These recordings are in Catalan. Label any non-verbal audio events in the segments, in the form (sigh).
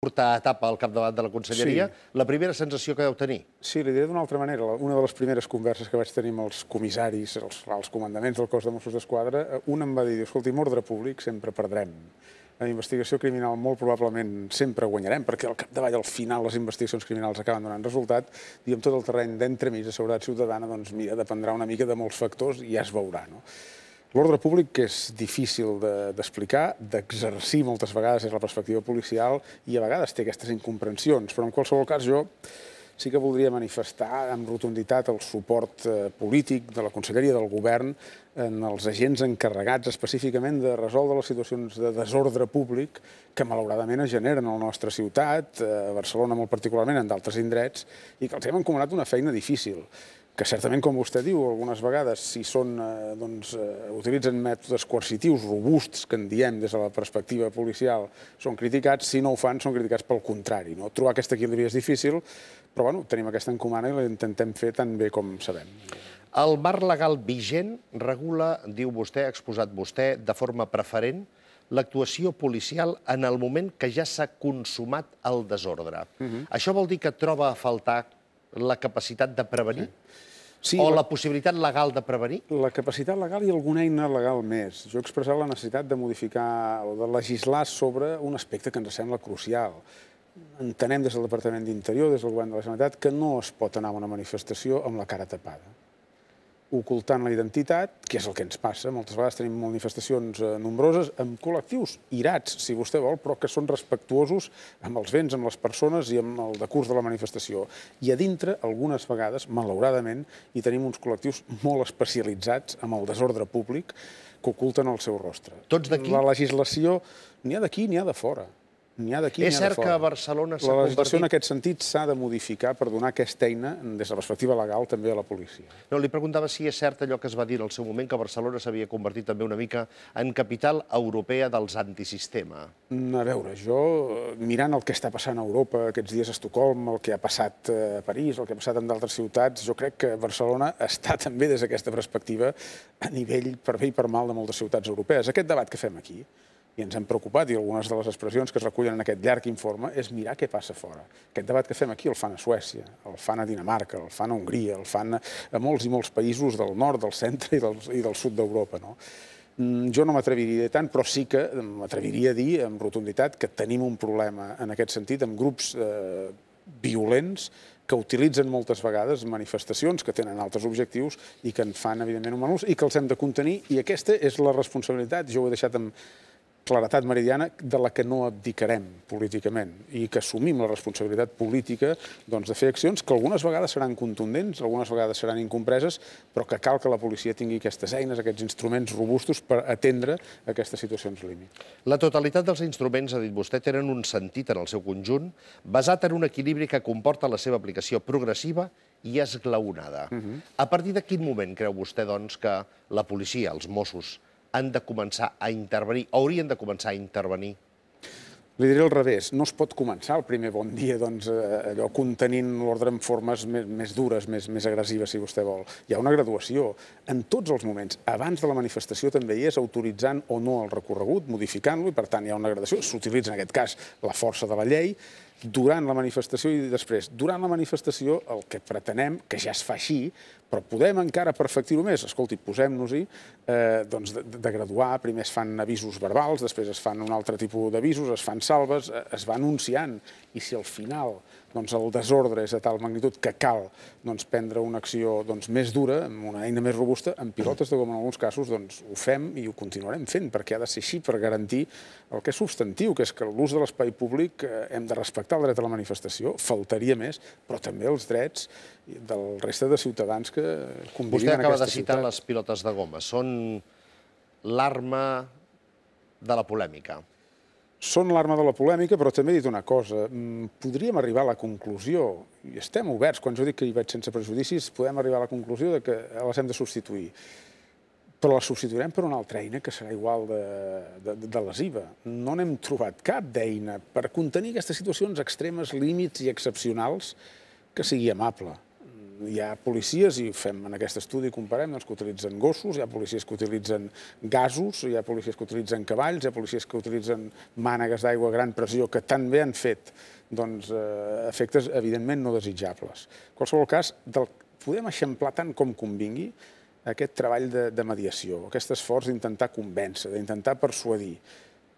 portar etapa al capdavant de la conselleria, sí. la primera sensació que deu tenir. Sí, li diré d'una altra manera. Una de les primeres converses que vaig tenir amb els comissaris, els, els comandaments del cos de Mossos d'Esquadra, eh, un em va dir, escolti'm, ordre públic sempre perdrem. La investigació criminal molt probablement sempre guanyarem, perquè al capdavall, al final, les investigacions criminals acaben donant resultat, i amb tot el terreny d'entremig de seguretat ciutadana, doncs mira, dependrà una mica de molts factors i ja es veurà, no? L'ordre públic és difícil d'explicar, de, d'exercir moltes vegades des de la perspectiva policial i a vegades té aquestes incomprensions, però en qualsevol cas jo sí que voldria manifestar amb rotunditat el suport eh, polític de la Conselleria del Govern en els agents encarregats específicament de resoldre les situacions de desordre públic que malauradament es generen a la nostra ciutat, eh, a Barcelona molt particularment, en d'altres indrets, i que els hem encomanat una feina difícil que certament, com vostè diu, algunes vegades, si són, eh, doncs, eh, utilitzen mètodes coercitius robusts, que en diem des de la perspectiva policial, són criticats, si no ho fan, són criticats pel contrari. No? Trobar aquesta equilibri és difícil, però bueno, tenim aquesta encomana i la intentem fer tan bé com sabem. El marc legal vigent regula, diu vostè, ha exposat vostè, de forma preferent, l'actuació policial en el moment que ja s'ha consumat el desordre. Uh mhm. -huh. Això vol dir que troba a faltar la capacitat de prevenir? Sí. Sí, o la... la possibilitat legal de prevenir? La capacitat legal i alguna eina legal més. Jo he expressat la necessitat de modificar o de legislar sobre un aspecte que ens sembla crucial. Entenem des del Departament d'Interior, des del Govern de la Generalitat, que no es pot anar a una manifestació amb la cara tapada ocultant la identitat, que és el que ens passa. Moltes vegades tenim manifestacions eh, nombroses amb col·lectius irats, si vostè vol, però que són respectuosos amb els béns, amb les persones i amb el decurs de la manifestació. I a dintre, algunes vegades, malauradament, hi tenim uns col·lectius molt especialitzats amb el desordre públic que oculten el seu rostre. Tots d'aquí? La legislació n'hi ha d'aquí n'hi ha de fora. N'hi ha d'aquí, n'hi ha de És cert que a Barcelona s'ha convertit... La legislació en aquest sentit s'ha de modificar per donar aquesta eina, des de la perspectiva legal, també a la policia. No, li preguntava si és cert allò que es va dir al seu moment, que Barcelona s'havia convertit també una mica en capital europea dels antisistema. Mm, a veure, jo, eh, mirant el que està passant a Europa aquests dies a Estocolm, el que ha passat eh, a París, el que ha passat en d'altres ciutats, jo crec que Barcelona (laughs) està també des d'aquesta perspectiva a nivell, per bé i per mal, de moltes ciutats europees. Aquest debat que fem aquí, i ens hem preocupat, i algunes de les expressions que es recullen en aquest llarg informe, és mirar què passa fora. Aquest debat que fem aquí el fan a Suècia, el fan a Dinamarca, el fan a Hongria, el fan a molts i molts països del nord, del centre i del, i del sud d'Europa. No? Mm, jo no m'atreviria tant, però sí que m'atreviria a dir amb rotunditat que tenim un problema en aquest sentit amb grups eh, violents que utilitzen moltes vegades manifestacions que tenen altres objectius i que en fan, evidentment, un mal ús i que els hem de contenir. I aquesta és la responsabilitat, jo ho he deixat amb, claretat meridiana de la que no abdicarem políticament i que assumim la responsabilitat política doncs, de fer accions que algunes vegades seran contundents, algunes vegades seran incompreses, però que cal que la policia tingui aquestes eines, aquests instruments robustos per atendre aquestes situacions límit. La totalitat dels instruments, ha dit vostè, tenen un sentit en el seu conjunt, basat en un equilibri que comporta la seva aplicació progressiva i esglaonada. Uh mhm. -huh. A partir de quin moment creu vostè, doncs, que la policia, els Mossos, han de començar a intervenir, haurien de començar a intervenir? Li diré al revés, no es pot començar el primer bon dia doncs, eh, allò contenint l'ordre en formes més, més dures, més, més agressives, si vostè vol. Hi ha una graduació en tots els moments. Abans de la manifestació també hi és autoritzant o no el recorregut, modificant-lo, i per tant hi ha una graduació. S'utilitza en aquest cas la força de la llei, durant la manifestació i després. Durant la manifestació el que pretenem, que ja es fa així, però podem encara perfectir-ho més. Escolti, posem-nos-hi eh, doncs de, graduar. Primer es fan avisos verbals, després es fan un altre tipus d'avisos, es fan salves, eh, es va anunciant. I si al final doncs, el desordre és de tal magnitud que cal doncs, prendre una acció doncs, més dura, amb una eina més robusta, amb pilotes de goma en alguns casos, doncs, ho fem i ho continuarem fent, perquè ha de ser així per garantir el que és substantiu, que és que l'ús de l'espai públic eh, hem de respectar el dret a la manifestació, faltaria més, però també els drets del resta de ciutadans que ciutat. Vostè acaba de citar les pilotes de goma. Són l'arma de la polèmica. Són l'arma de la polèmica, però també he dit una cosa. Mm, podríem arribar a la conclusió, i estem oberts, quan jo dic que hi vaig sense prejudicis, podem arribar a la conclusió de que les hem de substituir però la substituirem per una altra eina que serà igual de, de, de lesiva. No n'hem trobat cap d'eina per contenir aquestes situacions extremes, límits i excepcionals que sigui amable hi ha policies, i fem en aquest estudi, comparem, doncs, que utilitzen gossos, hi ha policies que utilitzen gasos, hi ha policies que utilitzen cavalls, hi ha policies que utilitzen mànegues d'aigua a gran pressió, que tan bé han fet doncs, eh, efectes, evidentment, no desitjables. En qualsevol cas, podem eixamplar tant com convingui aquest treball de, de mediació, aquest esforç d'intentar convèncer, d'intentar persuadir.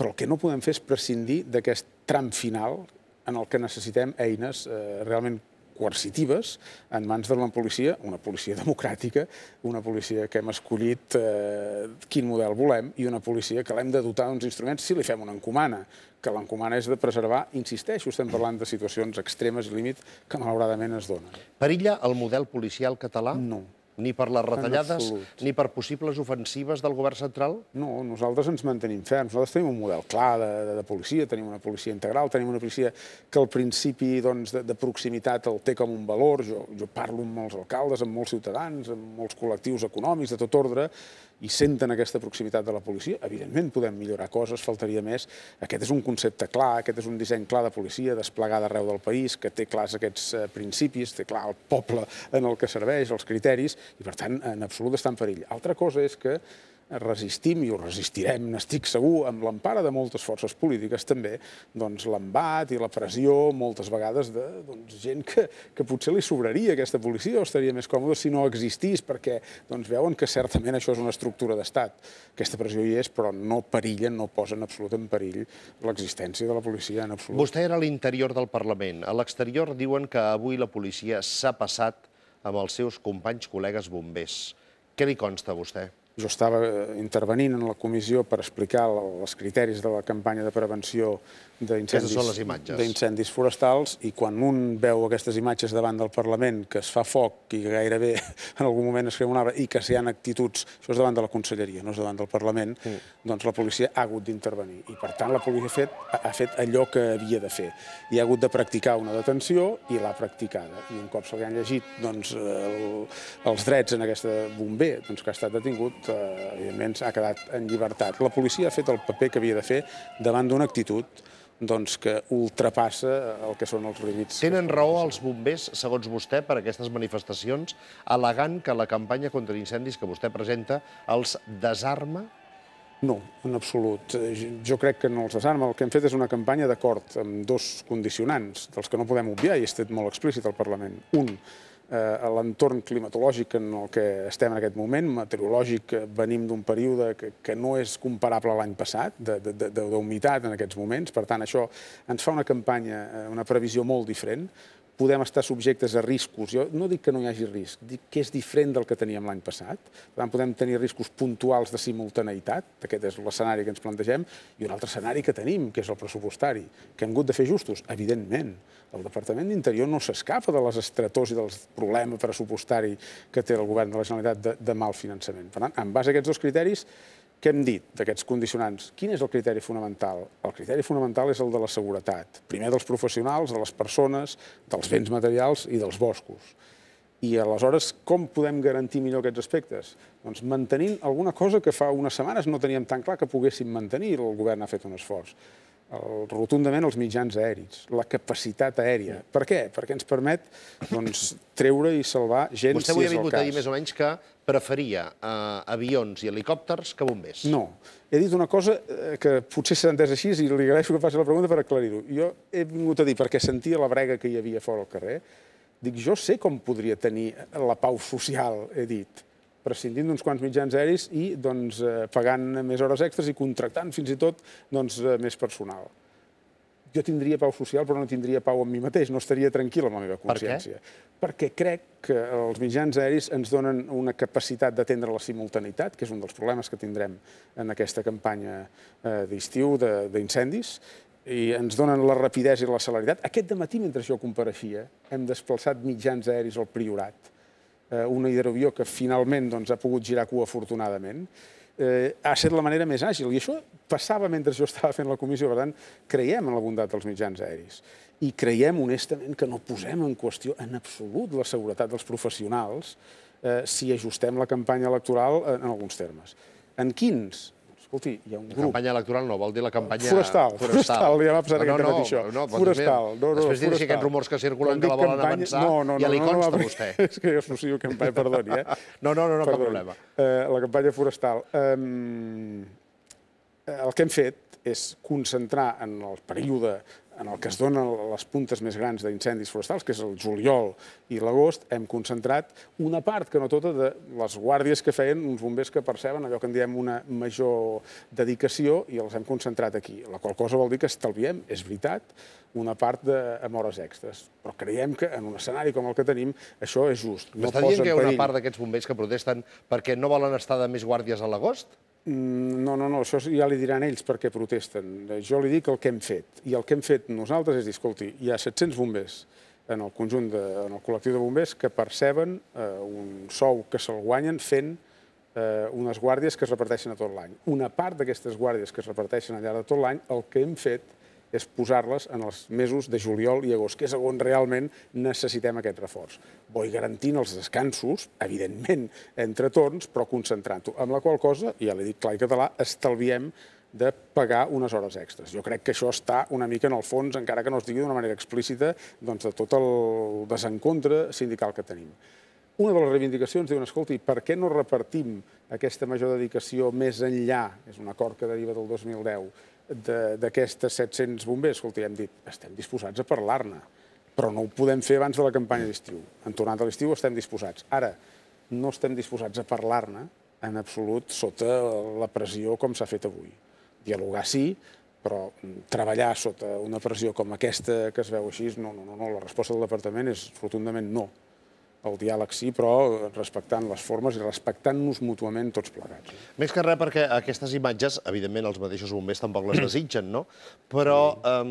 Però el que no podem fer és prescindir d'aquest tram final en el que necessitem eines eh, realment coercitives en mans de la policia, una policia (laughs) democràtica, una policia que hem escollit eh, quin model volem i una policia que l'hem de dotar d'uns instruments si li fem una encomana, que l'encomana és de preservar, insisteixo, estem parlant de situacions extremes i límit que malauradament es donen. Perilla el model policial català? No ni per les retallades, ni per possibles ofensives del govern central? No, nosaltres ens mantenim ferms. Nosaltres tenim un model clar de, de, de policia, tenim una policia integral, tenim una policia que al principi doncs, de, de proximitat el té com un valor. Jo, jo parlo amb molts alcaldes, amb molts ciutadans, amb molts col·lectius econòmics de tot ordre, i senten aquesta proximitat de la policia, evidentment podem millorar coses, faltaria més. Aquest és un concepte clar, aquest és un disseny clar de policia, desplegada arreu del país, que té clars aquests eh, principis, té clar el poble en el que serveix, els criteris, i per tant, en absolut està en perill. Altra cosa és que resistim i ho resistirem, n'estic segur, amb l'empara de moltes forces polítiques també, doncs l'embat i la pressió moltes vegades de doncs, gent que, que potser li sobraria aquesta policia o estaria més còmode si no existís perquè doncs, veuen que certament això és una estructura d'estat. Aquesta pressió hi és, però no perilla, no posen absolut en perill l'existència de la policia en absolut. Vostè era a l'interior del Parlament. A l'exterior diuen que avui la policia s'ha passat amb els seus companys col·legues bombers. Què li consta a vostè? Jo estava eh, intervenint en la comissió per explicar els criteris de la campanya de prevenció d'incendis forestals i quan un veu aquestes imatges davant del Parlament que es fa foc i que gairebé (laughs) en algun moment es creu un arbre i que si hi ha actituds, això és davant de la Conselleria, no és davant del Parlament, doncs la policia ha hagut d'intervenir. I per tant la policia ha fet, ha fet allò que havia de fer. I ha hagut de practicar una detenció i l'ha practicada. I un cop se li han llegit doncs, els drets en aquesta bomber doncs, que ha estat detingut, que, evidentment ha quedat en llibertat. La policia ha fet el paper que havia de fer davant d'una actitud doncs, que ultrapassa el que són els límits. Tenen raó els bombers, segons vostè, per aquestes manifestacions, alegant que la campanya contra incendis que vostè presenta els desarma? No, en absolut. Eh, jo crec que no els desarma. El que hem fet és una campanya d'acord amb dos condicionants, dels que no podem obviar, i ha estat molt explícit al Parlament. Un, eh, l'entorn climatològic en el que estem en aquest moment, meteorològic, eh, venim d'un període que, que no és comparable a l'any passat, d'humitat en aquests moments, per tant, això ens fa una campanya, eh, una previsió molt diferent, podem estar subjectes a riscos. Jo no dic que no hi hagi risc, dic que és diferent del que teníem l'any passat. Per tant, podem tenir riscos puntuals de simultaneïtat, aquest és l'escenari que ens plantegem, i un altre escenari que tenim, que és el pressupostari, que hem hagut de fer justos, evidentment. El Departament d'Interior no s'escapa de les estretors i del problema pressupostari que té el govern de la Generalitat de, de mal finançament. Per tant, en base a aquests dos criteris, què hem dit d'aquests condicionants? Quin és el criteri fonamental? El criteri fonamental és el de la seguretat. Primer dels professionals, de les persones, dels béns materials i dels boscos. I aleshores, com podem garantir millor aquests aspectes? Doncs mantenint alguna cosa que fa unes setmanes no teníem tan clar que poguéssim mantenir. El govern ha fet un esforç el, rotundament els mitjans aèrits, la capacitat aèria. Mm. Per què? Perquè ens permet doncs, treure i salvar gent, Vostè si és el cas. Vostè avui ha vingut a dir més o menys que preferia eh, avions i helicòpters que bombers. No. He dit una cosa eh, que potser s'ha entès així i li agraeixo que faci la pregunta per aclarir-ho. Jo he vingut a dir, perquè sentia la brega que hi havia fora al carrer, dic, jo sé com podria tenir la pau social, he dit, prescindint d'uns quants mitjans aeris i doncs, eh, pagant més hores extres i contractant fins i tot doncs, eh, més personal. Jo tindria pau social, però no tindria pau amb mi mateix, no estaria tranquil amb la meva consciència. Per Perquè crec que els mitjans aeris ens donen una capacitat d'atendre la simultaneïtat, que és un dels problemes que tindrem en aquesta campanya eh, d'estiu d'incendis, i ens donen la rapidesa i la celeritat. Aquest matí, mentre jo compareixia, hem desplaçat mitjans aeris al Priorat, Eh, una hidroavió que finalment doncs, ha pogut girar cua afortunadament, eh, ha estat la manera més àgil. I això passava mentre jo estava fent la comissió. Per tant, creiem en la bondat dels mitjans aèris. I creiem honestament que no posem en qüestió en absolut la seguretat dels professionals eh, si ajustem la campanya electoral en alguns termes. En quins? Escolti, hi ha un grup... La campanya electoral no, vol dir la campanya... Forestal, forestal, ja m'ha passat no, no, Forestal, No, no, forestal, no, Després forestal. aquests rumors que circulen que la volen avançar, no, ja li consta a vostè. (laughs) És que jo associo campanya, perdoni, eh? (laughs) No, no, no, no cap problema. Eh, la campanya forestal. Eh, el que hem fet és concentrar en el període en el que es donen les puntes més grans d'incendis forestals, que és el juliol i l'agost, hem concentrat una part, que no tota, de les guàrdies que feien uns bombers que perceben allò que en diem una major dedicació i els hem concentrat aquí. La qual cosa vol dir que estalviem, és veritat, una part de, hores extres. Però creiem que en un escenari com el que tenim això és just. No M'està dient que hi ha una part d'aquests bombers que protesten perquè no volen estar de més guàrdies a l'agost? Mm, no, no, no, això ja li diran ells perquè protesten. Eh, jo li dic el que hem fet. I el que hem fet nosaltres és dir, escolti, hi ha 700 bombers en el conjunt, de, en el col·lectiu de bombers que perceben eh, un sou que se'l guanyen fent eh, unes guàrdies que es reparteixen a tot l'any. Una part d'aquestes guàrdies que es reparteixen al llarg de tot l'any, el que hem fet és posar-les en els mesos de juliol i agost, que és on realment necessitem aquest reforç. Vull garantint els descansos, evidentment, entre torns, però concentrant-ho. Amb la qual cosa, ja l'he dit clar i català, estalviem de pagar unes hores extres. Jo crec que això està una mica en el fons, encara que no es digui d'una manera explícita, doncs, de tot el desencontre sindical que tenim. Una de les reivindicacions diuen, escolti, per què no repartim aquesta major dedicació més enllà, és un acord que deriva del 2010, d'aquestes 700 bombers, escolta, ja hem dit, estem disposats a parlar-ne, però no ho podem fer abans de la campanya d'estiu. En tornat a l'estiu estem disposats. Ara, no estem disposats a parlar-ne en absolut sota la pressió com s'ha fet avui. Dialogar sí, però treballar sota una pressió com aquesta que es veu així, no, no, no, la resposta del departament és rotundament no el diàleg sí, però respectant les formes i respectant-nos mútuament tots plegats. Més que res perquè aquestes imatges, evidentment, els mateixos bombers tampoc les (clears throat) desitgen, no? Però eh,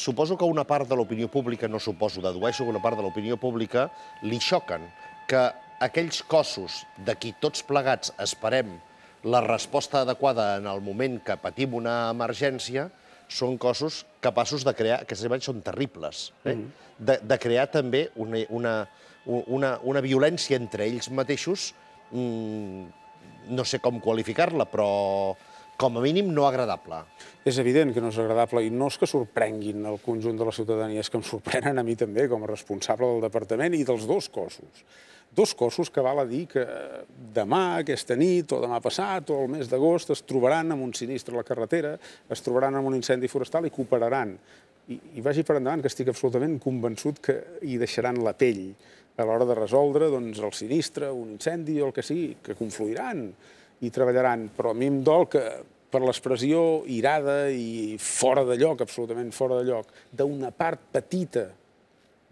suposo que una part de l'opinió pública, no suposo, dedueixo que una part de l'opinió pública li xoquen que aquells cossos de qui tots plegats esperem la resposta adequada en el moment que patim una emergència, són cossos capaços de crear, aquestes imatges són terribles, eh? mm de, de crear també una, una, una, una violència entre ells mateixos, mm, no sé com qualificar-la, però com a mínim no agradable. És evident que no és agradable i no és que sorprenguin el conjunt de la ciutadania, és que em sorprenen a mi també com a responsable del departament i dels dos cossos. Dos cossos que val a dir que demà, aquesta nit, o demà passat, o el mes d'agost, es trobaran amb un sinistre a la carretera, es trobaran amb un incendi forestal i cooperaran. I, i vagi per endavant que estic absolutament convençut que hi deixaran la pell a l'hora de resoldre doncs, el sinistre, un incendi o el que sigui, que confluiran i treballaran. Però a mi em dol que per l'expressió irada i fora de lloc, absolutament fora de lloc, d'una part petita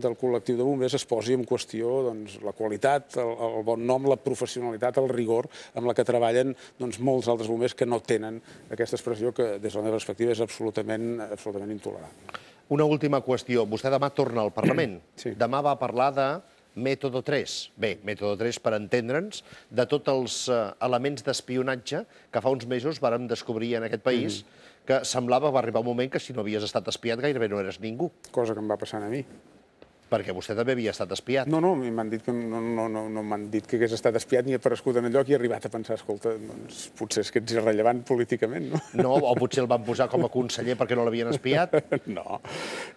del col·lectiu de bombers es posi en qüestió doncs, la qualitat, el, el bon nom, la professionalitat, el rigor amb la que treballen doncs, molts altres bombers que no tenen aquesta expressió que des de la meva perspectiva és absolutament, absolutament intolerant. Una última qüestió. Vostè demà torna al Parlament. Sí. Demà va parlar de Método 3. Bé, Método 3, per entendre'ns, de tots els uh, elements d'espionatge que fa uns mesos vàrem descobrir en aquest país, mm que semblava va arribar un moment que si no havies estat espiat gairebé no eres ningú. Cosa que em va passar a mi perquè vostè també havia estat espiat. No, no, m'han dit que no, no, no, no m'han dit que hagués estat espiat ni aparegut en lloc i he arribat a pensar, escolta, doncs, potser és que ets irrellevant políticament, no? No, o potser el van posar com a conseller perquè no l'havien espiat? (laughs) No,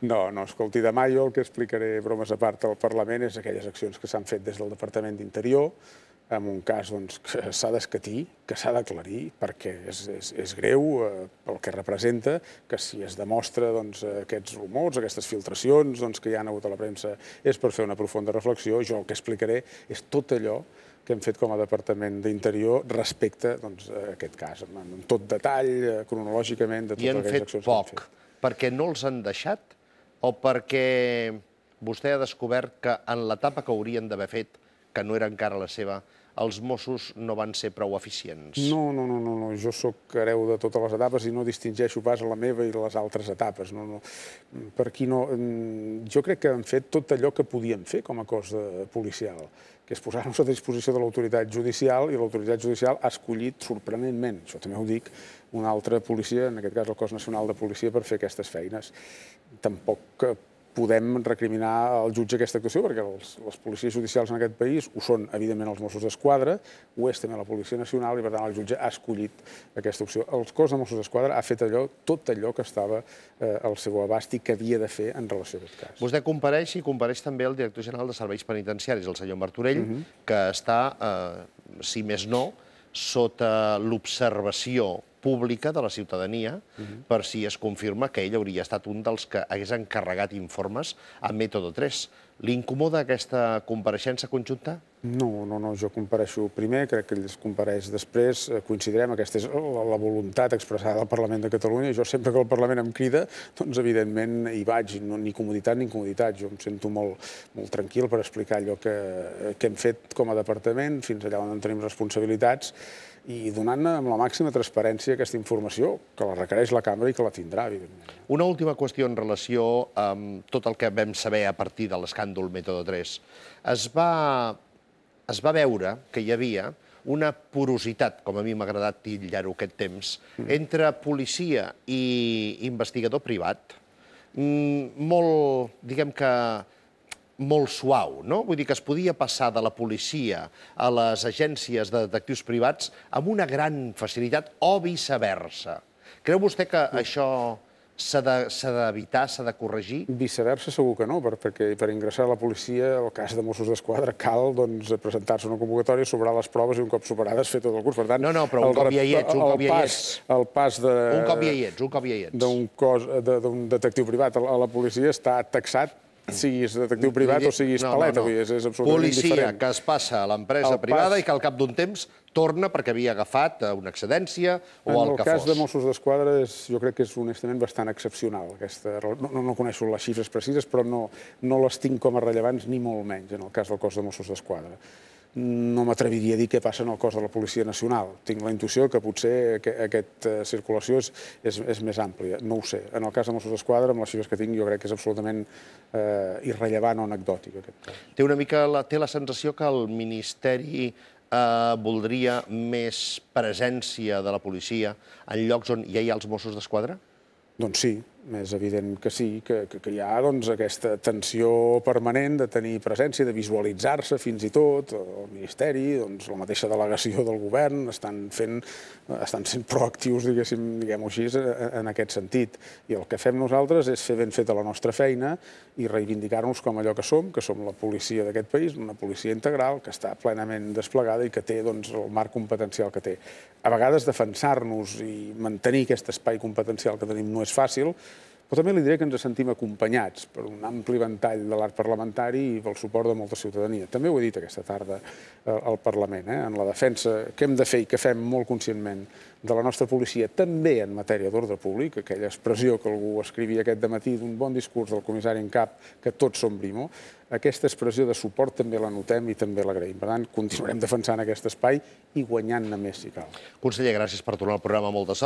no, no, escolti, demà jo el que explicaré, bromes a part, al Parlament és aquelles accions que s'han fet des del Departament d'Interior, en un cas doncs, que s'ha d'escatir, que s'ha d'aclarir, perquè és, és, és greu eh, pel que representa, que si es demostra doncs, aquests rumors, aquestes filtracions doncs, que hi han hagut a la premsa, és per fer una profunda reflexió. Jo el que explicaré és tot allò que hem fet com a Departament d'Interior respecte doncs, a aquest cas, en tot detall, eh, cronològicament, de totes aquestes accions poc, que hem fet. I han fet poc, perquè no els han deixat o perquè vostè ha descobert que en l'etapa que haurien d'haver fet que no era encara la seva, els Mossos no van ser prou eficients. No, no, no, no, no. jo sóc hereu de totes les etapes i no distingeixo pas la meva i les altres etapes. No, no. Per aquí no... Mm, jo crec que han fet tot allò que podien fer com a cos policial, que és posar-nos a disposició de l'autoritat judicial i l'autoritat judicial ha escollit sorprenentment, això també ho dic, una altra policia, en aquest cas el cos nacional de policia, per fer aquestes feines. Tampoc eh, podem recriminar al jutge aquesta actuació, perquè els, les policies judicials en aquest país ho són, evidentment, els Mossos d'Esquadra, ho és també la Policia Nacional, i per tant el jutge ha escollit aquesta opció. El cos de Mossos d'Esquadra ha fet allò, tot allò que estava eh, al seu abast i que havia de fer en relació a aquest cas. Vostè compareix i compareix també el director general de Serveis Penitenciaris, el senyor Martorell, uh mhm. -huh. que està, eh, si més no, sota l'observació pública de la ciutadania per si es confirma que ell hauria estat un dels que hagués encarregat informes a Método 3. Li incomoda aquesta compareixença conjunta? No, no, no, jo compareixo primer, crec que ell es compareix després, eh, coincidirem, aquesta és la voluntat expressada del Parlament de Catalunya, jo sempre que el Parlament em crida, doncs evidentment hi vaig, ni comoditat ni incomoditat, jo em sento molt, molt tranquil per explicar allò que, que hem fet com a departament, fins allà on en tenim responsabilitats, i donant ne amb la màxima transparència aquesta informació, que la requereix la cambra i que la tindrà, evidentment. Una última qüestió en relació amb tot el que vam saber a partir de l'escàndol Método 3. Es va, es va veure que hi havia una porositat, com a mi m'ha agradat titllar-ho aquest temps, mm. entre policia i investigador privat, mm, molt, diguem que, molt suau, no? Vull dir que es podia passar de la policia a les agències de detectius privats amb una gran facilitat o viceversa. Creu vostè que sí. això s'ha d'evitar, de, s'ha de corregir? Viceversa segur que no, perquè per ingressar a la policia, el cas de Mossos d'Esquadra, cal doncs, presentar-se a una convocatòria, sobrar les proves i un cop superades fer tot el curs. Per tant, no, no, però un el, cop ja hi ets, un cop ja hi ets. El pas de... Un cop ja hi ets, un cop ja hi ets. D'un detectiu privat a la policia està taxat siguis detectiu privat o siguis no, no, no. és, és absolutament Policia, que es passa a l'empresa privada i que al cap d'un temps torna perquè havia agafat eh, una excedència o en el, el que fos. En el cas de Mossos d'Esquadra, jo crec que és honestament bastant excepcional. Aquesta... No, no, no coneixo les xifres precises, però no, no les tinc com a rellevants, ni molt menys, en el cas del cos de Mossos d'Esquadra no m'atreviria a dir què passa en el cos de la Policia Nacional. Tinc la intuïció que potser aquesta eh, circulació és, és, és més àmplia. No ho sé. En el cas de Mossos d'Esquadra, amb les xifres que tinc, jo crec que és absolutament eh, irrellevant o anecdòtic. Aquest cas. Té una mica la, té la sensació que el Ministeri eh, voldria més presència de la policia en llocs on ja hi ha els Mossos d'Esquadra? Doncs sí, és evident que sí, que, que, que hi ha doncs, aquesta tensió permanent de tenir presència, de visualitzar-se fins i tot, eh, el Ministeri, doncs, la mateixa delegació del govern, estan, fent, estan sent proactius, diguéssim, diguem-ho així, eh, en aquest sentit. I el que fem nosaltres és fer ben feta la nostra feina i reivindicar-nos com allò que som, que som la policia d'aquest país, una policia integral que està plenament desplegada i que té doncs, el marc competencial que té. A vegades defensar-nos i mantenir aquest espai competencial que tenim no és fàcil, però també li diré que ens sentim acompanyats per un ampli ventall de l'art parlamentari i pel suport de molta ciutadania. També ho he dit aquesta tarda eh, al Parlament, eh? en la defensa que hem de fer i que fem molt conscientment de la nostra policia, també en matèria d'ordre públic, aquella expressió que algú escrivia aquest dematí d'un bon discurs del comissari en cap, que tots som brimo, aquesta expressió de suport també la notem i també l'agraïm. Per tant, continuarem defensant aquest espai i guanyant-ne més, si cal. Conseller, gràcies per tornar al programa. Molta sort.